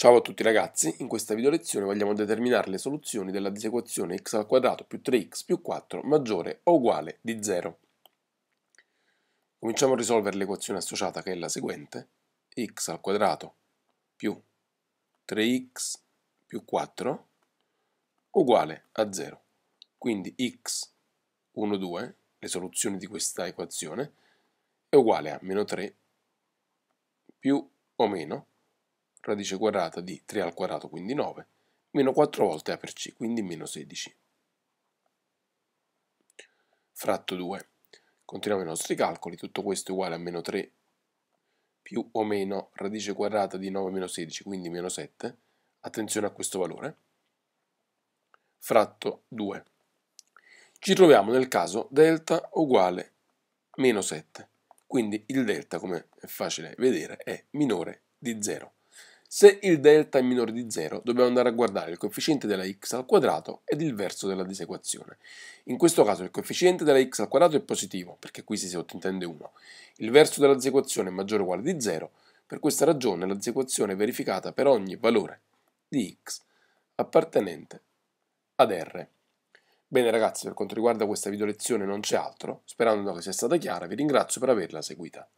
Ciao a tutti ragazzi, in questa video lezione vogliamo determinare le soluzioni della disequazione x al quadrato più 3x più 4 maggiore o uguale di 0. Cominciamo a risolvere l'equazione associata che è la seguente, x al quadrato più 3x più 4 uguale a 0. Quindi x 1, 2, le soluzioni di questa equazione, è uguale a meno 3 più o meno radice quadrata di 3 al quadrato, quindi 9, meno 4 volte A per C, quindi meno 16. Fratto 2. Continuiamo i nostri calcoli, tutto questo è uguale a meno 3 più o meno radice quadrata di 9 meno 16, quindi meno 7. Attenzione a questo valore. Fratto 2. Ci troviamo nel caso delta uguale meno 7, quindi il delta, come è facile vedere, è minore di 0. Se il delta è minore di 0, dobbiamo andare a guardare il coefficiente della x al quadrato ed il verso della disequazione. In questo caso il coefficiente della x al quadrato è positivo, perché qui si sottintende 1. Il verso della disequazione è maggiore o uguale di 0, per questa ragione la disequazione è verificata per ogni valore di x appartenente ad R. Bene ragazzi, per quanto riguarda questa video lezione non c'è altro, sperando che sia stata chiara vi ringrazio per averla seguita.